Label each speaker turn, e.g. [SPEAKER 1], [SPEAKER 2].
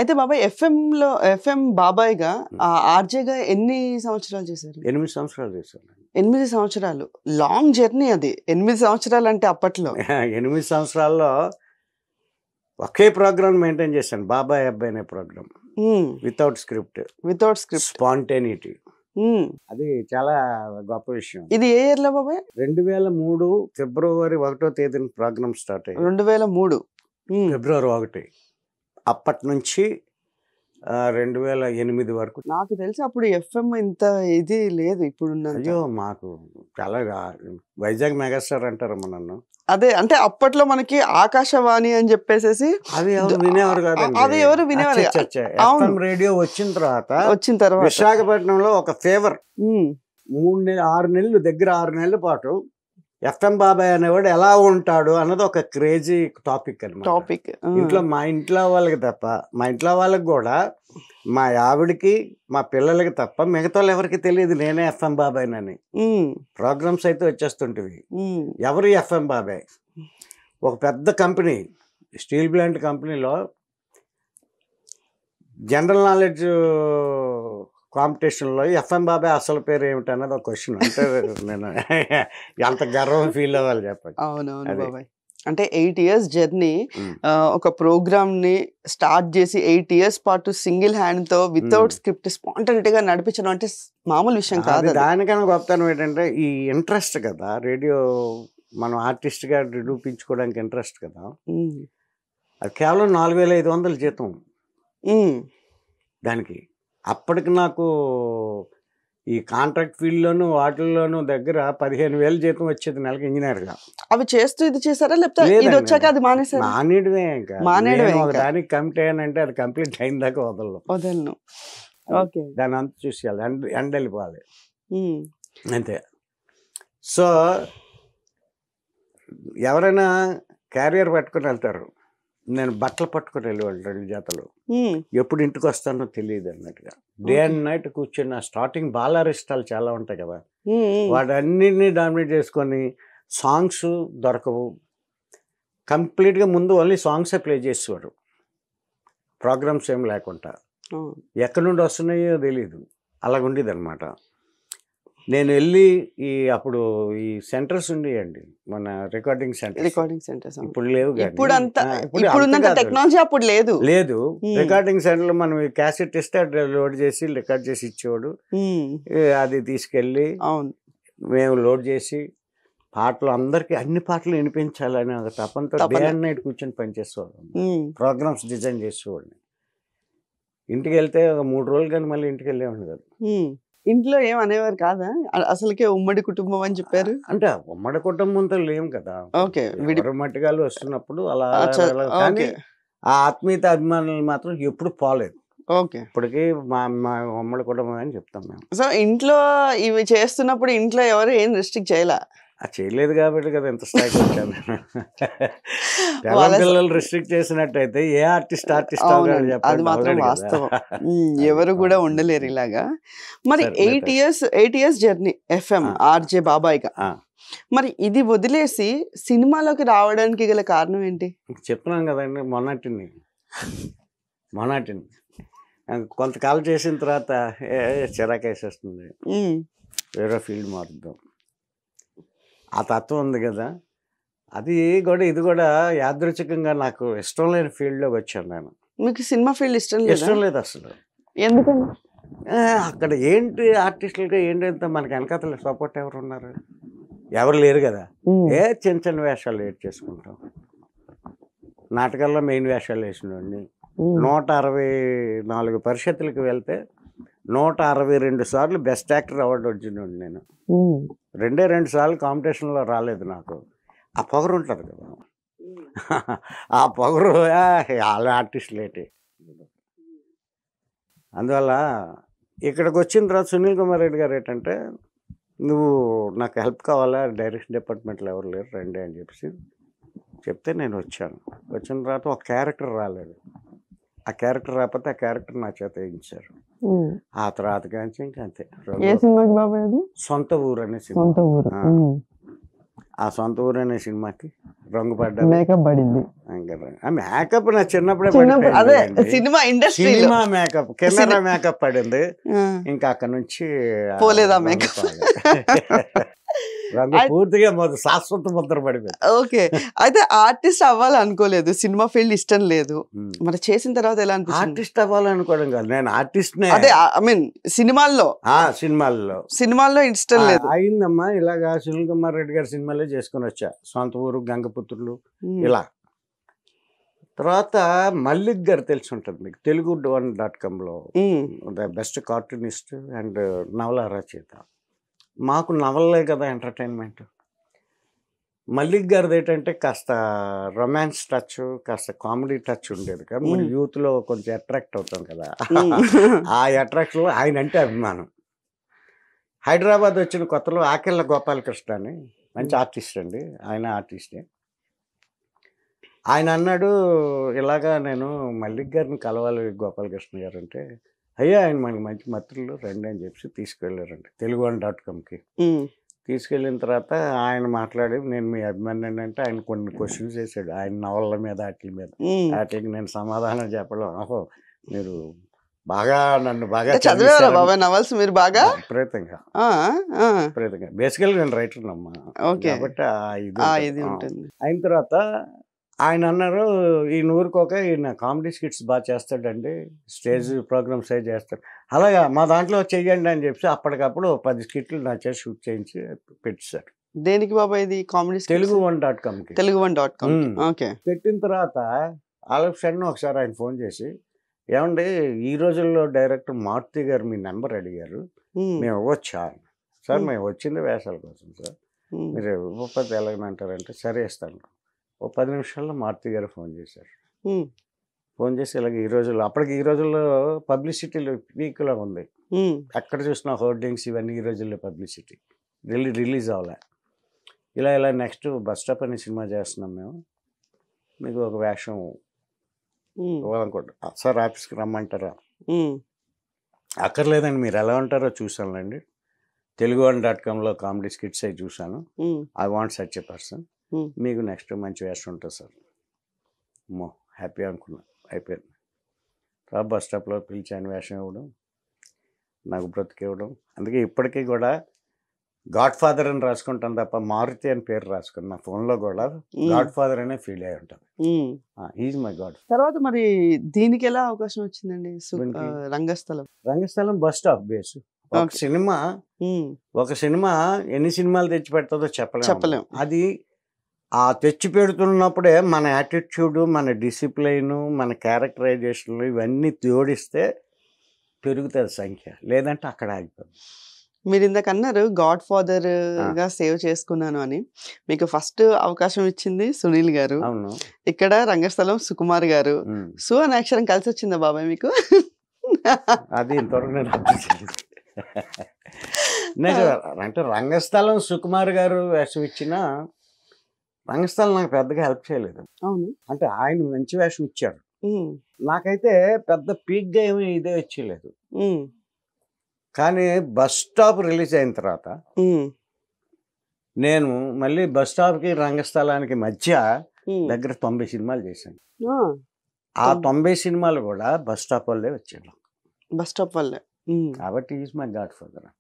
[SPEAKER 1] అయితే బాబాయ్ ఎఫ్ఎంలో ఎఫ్ఎం బాబాయ్గా ఆర్జేగా ఎన్ని సంవత్సరాలు చేశారు ఎనిమిది సంవత్సరాలు చేశారు ఎనిమిది సంవత్సరాలు లాంగ్ జర్నీ అది ఎనిమిది సంవత్సరాలు అంటే
[SPEAKER 2] అప్పట్లో ఎనిమిది సంవత్సరాల్లో ఒకే ప్రోగ్రామ్ మెయింటైన్ చేశాను బాబాయ్ అబ్బాయి అనే program without script without script spontaneity అది చాలా గొప్ప విషయం
[SPEAKER 1] ఇది ఏ ఇయర్ లో బాబాయ్
[SPEAKER 2] రెండు వేల మూడు ఫిబ్రవరి ఒకటో తేదీన ప్రోగ్రామ్ స్టార్ట్ అయ్యింది రెండు వేల మూడు ఫిబ్రవరి ఒకటి అప్పటి నుంచి రెండు వేల ఎనిమిది వరకు నాకు తెలిసి అప్పుడు ఎఫ్ఎం ఇంత ఇది లేదు ఇప్పుడు అయ్యో మాకు చాలా వైజాగ్ మెగాస్టార్ అంటారు మనను
[SPEAKER 1] అదే అంటే అప్పట్లో మనకి ఆకాశవాణి అని చెప్పేసేసి అది ఎవరు వినేవారు కాదు అది ఎవరు వినేవారు
[SPEAKER 2] రేడియో వచ్చిన తర్వాత వచ్చిన తర్వాత విశాఖపట్నంలో ఒక ఫేవర్ మూడు నెలలు ఆరు నెలలు దగ్గర ఆరు నెలల పాటు ఎఫ్ఎం బాబాయ్ అనేవాడు ఎలా ఉంటాడు అన్నది ఒక క్రేజీ టాపిక్ అనమాట టాపిక్ ఇంట్లో మా ఇంట్లో వాళ్ళకి తప్ప మా ఇంట్లో వాళ్ళకి కూడా మా ఆవిడకి మా పిల్లలకి తప్ప మిగతా వాళ్ళు ఎవరికి తెలియదు నేనే ఎఫ్ఎం బాబాయ్నని ప్రోగ్రామ్స్ అయితే వచ్చేస్తుంటివి ఎవరు ఎఫ్ఎం బాబాయ్ ఒక పెద్ద కంపెనీ స్టీల్ ప్లాంట్ కంపెనీలో జనరల్ నాలెడ్జ్ కాంపిటీషన్లో ఎఫ్ఎం బాబాయ్ అసలు పేరు ఏమిటన్నది ఒక క్వశ్చన్ అంటే నేను ఎంత గర్వం ఫీల్ అవ్వాలి చెప్పండి
[SPEAKER 1] అవునవును బాబాయ్ అంటే ఎయిట్ ఇయర్స్ జర్నీ ఒక ప్రోగ్రామ్ ని స్టార్ట్ చేసి ఎయిట్ ఇయర్స్ పాటు సింగిల్ హ్యాండ్ తో వితౌట్ స్క్రిప్ట్ గా నడిపించడం అంటే మామూలు విషయం కాదు
[SPEAKER 2] దానికన్నా గొప్పతనం ఏంటంటే ఈ ఇంట్రెస్ట్ కదా రేడియో మనం ఆర్టిస్ట్గా నిరూపించుకోవడానికి ఇంట్రెస్ట్ కదా అది కేవలం నాలుగు వేల ఐదు వందల జీతం దానికి అప్పటికి నాకు ఈ కాంట్రాక్ట్ ఫీల్డ్లోను వాటిల్లోనూ దగ్గర పదిహేను వేలు జీతం వచ్చేది నెలకి ఇంజనీర్గా
[SPEAKER 1] అవి చేస్తూ ఇది చేశారా లేకపోతే ఇది
[SPEAKER 2] ఇంకా మానేడమే దానికి కమిట్ అయ్యానంటే అది కంప్లీట్ అయిన దాకా వదలను వదలను ఓకే దాని అంత చూసేయాలి ఎండ ఎండ వెళ్ళిపోవాలి అంతే సో ఎవరైనా క్యారియర్ పట్టుకుని వెళ్తారు నేను బట్టలు పట్టుకుని వెళ్ళేవాళ్ళు రెండు జాతలు ఎప్పుడు ఇంటికి వస్తానో తెలియదు అన్నట్టుగా డే అండ్ నైట్ కూర్చొని ఆ స్టార్టింగ్ బాలారిష్టాలు చాలా ఉంటాయి కదా వాటన్నిటినీ డామినేట్ చేసుకొని సాంగ్స్ దొరకవు కంప్లీట్గా ముందు ఓన్లీ సాంగ్సే ప్లే చేసేవాడు ప్రోగ్రామ్స్ ఏం లేకుండా ఎక్కడి నుండి వస్తున్నాయో తెలియదు అలాగుండేది అనమాట నేను వెళ్ళి ఈ అప్పుడు ఈ సెంటర్స్ ఉండేయండి మన రికార్డింగ్ సెంటర్ రికార్డింగ్ సెంటర్స్ ఇప్పుడు లేవు ఇప్పుడు
[SPEAKER 1] టెక్నాలజీ అప్పుడు లేదు
[SPEAKER 2] లేదు రికార్డింగ్ సెంటర్ మనం క్యాసెట్ ఇస్తే లోడ్ చేసి రికార్డ్ చేసి ఇచ్చేవాడు అది తీసుకెళ్ళి మేము లోడ్ చేసి పాటలు అందరికి అన్ని పాటలు వినిపించాలని ఒక తపంతో డే అండ్ నైట్ కూర్చొని పనిచేసేవాళ్ళం ప్రోగ్రామ్స్ డిజైన్ చేసేవాడిని ఇంటికి వెళ్తే ఒక మూడు రోజులు కానీ మళ్ళీ ఇంటికి వెళ్ళేవాడిని కదా
[SPEAKER 1] ఇంట్లో ఏం అనేవారు కాదా
[SPEAKER 2] అసలుకే ఉమ్మడి కుటుంబం అని చెప్పారు అంటే ఉమ్మడి కుటుంబంతో లేం కదా ఓకే మట్టిగాలు వస్తున్నప్పుడు అలా కానీ ఆ ఆత్మీయత అభిమానులు మాత్రం ఎప్పుడు పోలేదు ఓకే ఇప్పటికీ మా మా ఉమ్మడి కుటుంబం అని చెప్తాం మేము
[SPEAKER 1] సో ఇంట్లో ఇవి చేస్తున్నప్పుడు ఇంట్లో ఎవరు ఏం రిస్ట్రిక్ట్ చేయలే
[SPEAKER 2] అది చేయలేదు కాబట్టి కదా ఇంత స్ట్రైక్ వచ్చాను పిల్లలు రిస్ట్రిక్ట్ చేసినట్టయితే ఏ ఆర్టిస్ట్ ఆర్టిస్ట్ అది మాత్రం వాస్తవం
[SPEAKER 1] ఎవరు కూడా ఉండలేరు ఇలాగా మరి eight years eight years journey FM RJ Babai మరి ఇది వదిలేసి సినిమాలోకి రావడానికి గల కారణం ఏంటి
[SPEAKER 2] చెప్తున్నాను కదండి మొన్నటిని మొన్నటిని కొంతకాలం చేసిన తర్వాత చిరాకేసేస్తుంది వేరే ఫీల్డ్ మారుద్దాం ఆ తత్వం ఉంది కదా అది కూడా ఇది కూడా యాదృచ్ఛికంగా నాకు ఇష్టం లేని ఫీల్డ్లోకి వచ్చాను నేను మీకు సినిమా ఫీల్డ్ ఇష్టం లేదు ఇష్టం లేదు అసలు ఎందుకని అక్కడ ఏంటి ఆర్టిస్టులుగా ఏంటంటే మనకి వెనకాతల సపోర్ట్ ఎవరు ఉన్నారు ఎవరు లేరు కదా ఏ చిన్న చిన్న వేషాలు ఏడ్ చేసుకుంటాం నాటకాల్లో మెయిన్ వేషాలు వేసినవాడిని నూట అరవై నాలుగు పరిషత్తులకు వెళ్తే నూట అరవై రెండు సార్లు బెస్ట్ యాక్టర్ అవార్డు వచ్చినోడు నేను రెండే రెండు సార్లు కాంపిటీషన్లో రాలేదు నాకు ఆ పొగరు ఉంటుంది కదా ఆ పొగరు వాళ్ళ ఆర్టిస్టులేటి అందువల్ల ఇక్కడికి వచ్చిన తర్వాత సునీల్ కుమార్ రెడ్డి గారు ఏంటంటే నువ్వు నాకు హెల్ప్ కావాలా డైరెక్షన్ డిపార్ట్మెంట్లో ఎవరు లేరు రండి అని చెప్పేసి చెప్తే నేను వచ్చాను వచ్చిన తర్వాత ఒక క్యారెక్టర్ రాలేదు ఆ క్యారెక్టర్ రాకపోతే ఆ క్యారెక్టర్ నా చేత వేయించారు ఆ తర్వాత కానీ ఇంకా అంతే ఏ సినిమాకి బాబాయ్ అది సొంత ఊరు అనే సినిమా సొంత ఊరు ఆ సొంత ఊరు అనే సినిమాకి రంగు పడ్డా మేకప్ పడింది మేకప్ నా చిన్నప్పుడే అదే cinema industry cinema makeup camera makeup పడింది ఇంకా అక్కడ నుంచి పోలేదా మేకప్ పూర్తిగా శాశ్వత
[SPEAKER 1] ఓకే అయితే ఆర్టిస్ట్ అవ్వాలనుకోలేదు సినిమా ఫీల్డ్ ఇష్టం లేదు మన చేసిన తర్వాత ఎలా ఆర్టిస్ట్
[SPEAKER 2] అవ్వాలనుకోవడం కాదు నేను ఆర్టిస్ట్ అదే
[SPEAKER 1] ఐ మీన్ సినిమాల్లో సినిమాల్లో
[SPEAKER 2] సినిమాల్లో ఇష్టం లేదు అయిందమ్మా ఇలాగా సునీల్ కుమార్ రెడ్డి గారి సినిమాలే చేసుకుని వచ్చా సొంత ఊరు గంగపుత్రులు ఇలా తర్వాత మల్లిక్ గారు తెలిసి ఉంటుంది మీకు తెలుగు డోన్ డాట్ కామ్లో ద బెస్ట్ కార్టూనిస్ట్ అండ్ నవలా రచయిత మాకు నవలలే కదా ఎంటర్టైన్మెంట్ మల్లిక్ గారిది ఏంటంటే కాస్త రొమాన్స్ టచ్ కాస్త కామెడీ టచ్ ఉండేది కదా మీరు యూత్లో కొంచెం అట్రాక్ట్ అవుతాం కదా ఆ అట్రాక్షన్ ఆయన అంటే అభిమానం హైదరాబాద్ వచ్చిన కొత్తలో ఆకెళ్ళ గోపాలకృష్ణ అని మంచి ఆర్టిస్ట్ అండి ఆయన ఆర్టిస్టే ఆయన అన్నాడు ఇలాగా నేను మల్లిక్ గారిని కలవాలి గోపాలకృష్ణ గారు అంటే అయ్యా ఆయన మనకి మంచి మిత్రులు రండి అని చెప్పి తీసుకెళ్ళారండి తెలుగు వన్ డాట్ కామ్కి తీసుకెళ్ళిన తర్వాత ఆయన మాట్లాడి నేను మీ అభిమాని అంటే ఆయన కొన్ని క్వశ్చన్స్ చేశాడు ఆయన నవళ్ళ మీద వాటి మీద వాటికి నేను సమాధానం చెప్పడం ఓహో మీరు బాగా నన్ను బాగా చదివారా బాబా
[SPEAKER 1] నవల్స్ మీరు బాగా
[SPEAKER 2] విపరీతంగా విపరీతంగా బేసికల్ నేను రైటర్ అమ్మా కాబట్టి ఇది ఉంటుంది అయిన తర్వాత ఆయన అన్నారు ఈయన ఊరుకోక ఈయన కామెడీ స్కిట్స్ బాగా చేస్తాడండి స్టేజ్ ప్రోగ్రామ్స్ అవి చేస్తాడు అలాగా మా దాంట్లో చెయ్యండి అని చెప్పి అప్పటికప్పుడు పది స్కిట్లు నా చేసి షూట్ చేయించి పెట్టిస్తారు దేనికి బాబా ఇది comedy Telugu one dot com Telugu one dot com okay పెట్టిన తర్వాత ఆలఫ్ ఒకసారి ఆయన ఫోన్ చేసి ఏమండి ఈ రోజుల్లో డైరెక్టర్ మారుతి గారు మీ నెంబర్ అడిగారు మేము ఇవ్వచ్చా సార్ మేము వచ్చింది వేసాల కోసం సార్ మీరు ఇవ్వకపోతే ఎలాగంటారంటే సరే ఇస్తాను ఓ పది నిమిషాల్లో మారుతి గారు ఫోన్ చేశారు ఫోన్ చేసి ఇలాగ ఈ రోజుల్లో అప్పటికి ఈ రోజుల్లో పబ్లిసిటీలో పీక్లా ఉంది ఎక్కడ చూసిన హోర్డింగ్స్ ఇవన్నీ ఈ రోజుల్లో పబ్లిసిటీ రిలీ రిలీజ్ అవ్వలే ఇలా ఇలా నెక్స్ట్ బస్ స్టాప్ అనే సినిమా చేస్తున్నాం మేము మీకు ఒక వేషం ఇవ్వాలనుకుంటా సార్ ఆఫీస్కి రమ్మంటారా అక్కర్లేదండి మీరు ఎలా ఉంటారో చూసానులేండి తెలుగు వన్ డాట్ కామ్లో కామెడీ స్కిట్స్ అవి చూశాను I want such a person మీకు నెక్స్ట్ మంచి వేస్ట్ ఉంటుంది సార్ అమ్మో హ్యాపీ అనుకున్నాను అయిపోయింది రా బస్ స్టాప్లో పిలిచాను వేషం ఇవ్వడం నాకు బ్రతికి ఇవ్వడం అందుకే ఇప్పటికీ కూడా గాడ్ ఫాదర్ అని రాసుకుంటాను తప్ప మారుతి అని పేరు రాసుకున్నాను నా ఫోన్లో కూడా గాడ్ ఫాదర్ అనే ఫీల్ అయి ఉంటుంది ఈజ్ మై గాడ్
[SPEAKER 1] తర్వాత మరి దీనికి ఎలా అవకాశం వచ్చిందండి Rangasthalam Rangasthalam bus stop base
[SPEAKER 2] ఒక సినిమా ఒక సినిమా ఎన్ని సినిమాలు తెచ్చి పెడతాదో చెప్పలేము చెప్పలేము అది ఆ తెచ్చి పెడుతున్నప్పుడే మన యాటిట్యూడు మన డిసిప్లైను మన క్యారెక్టరైజేషన్లు ఇవన్నీ జోడిస్తే పెరుగుతుంది సంఖ్య లేదంటే అక్కడ ఆగిపోతుంది
[SPEAKER 1] మీరు ఇందాక అన్నారు గాడ్ ఫాదర్ గా సేవ్ చేసుకున్నాను అని మీకు ఫస్ట్ అవకాశం ఇచ్చింది సునీల్ గారు ఇక్కడ రంగస్థలం సుకుమార్ గారు సు అని అక్షరం కలిసి వచ్చిందా
[SPEAKER 2] బాబాయ్ మీకు అది అంటే రంగస్థలం సుకుమార్ గారు వేషం ఇచ్చిన రంగస్థలం నాకు పెద్దగా హెల్ప్ చేయలేదు అవును అంటే ఆయన మంచి వేషం ఇచ్చారు నాకైతే పెద్ద పీక్గా ఏమి ఇదే వచ్చేయలేదు కానీ బస్ స్టాప్ రిలీజ్ అయిన తర్వాత నేను మళ్ళీ బస్ స్టాప్కి రంగస్థలానికి మధ్య దగ్గర తొంభై సినిమాలు చేశాను ఆ తొంభై సినిమాలు కూడా బస్ స్టాప్ వల్లే వచ్చాను బస్ స్టాప్ వల్లే కాబట్టి ఈజ్ మై గాడ్ ఫాదర్